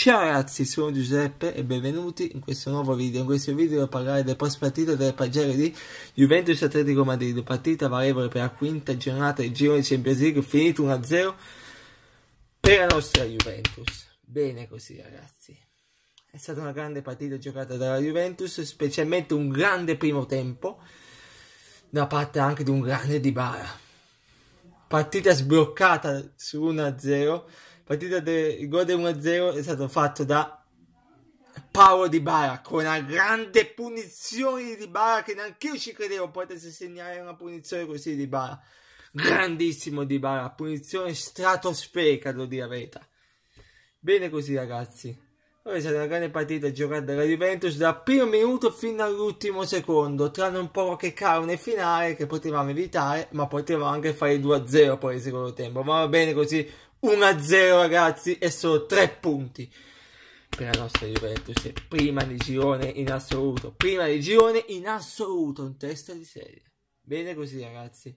Ciao ragazzi, sono Giuseppe e benvenuti in questo nuovo video. In questo video devo parlare del post partita del pagere di Juventus Atletico Madrid, partita valevole per la quinta giornata del giro di Champions League, finito 1-0 per la nostra Juventus. Bene così ragazzi. È stata una grande partita giocata dalla Juventus, specialmente un grande primo tempo, da parte anche di un grande Dybala. Partita sbloccata su 1-0 partita del gol del 1-0 è stato fatto da Paolo Di Bara con una grande punizione di Bara che neanche io ci credevo potesse segnare una punizione così di Bara. Grandissimo Di Bara, punizione stratosferica, lo dire la verità. Bene così ragazzi. È stata una grande partita giocata dalla Juventus dal primo minuto fino all'ultimo secondo, tranne un po' qualche carne finale che potevamo evitare, ma potevamo anche fare 2-0 poi il secondo tempo. Ma va bene così, 1-0 ragazzi e solo 3 punti per la nostra Juventus prima di girone in assoluto prima di girone in assoluto in testa di serie bene così ragazzi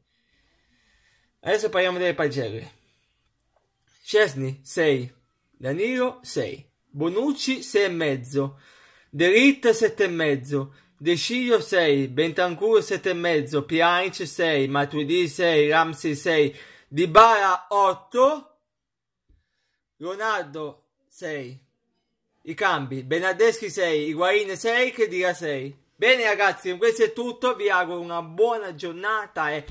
adesso parliamo delle pagelle Cesni 6 Danilo 6 Bonucci 6 e mezzo 7 e mezzo Deciglio 6, Bentancur 7 e mezzo Pjanic 6, Matuidi 6, Ramsey 6, Dybala 8, Leonardo 6. I cambi, Benadeschi 6, Higuain 6, che dica 6. Bene ragazzi, questo è tutto, vi auguro una buona giornata e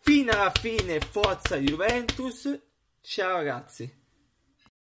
fino alla fine forza Juventus. Ciao ragazzi.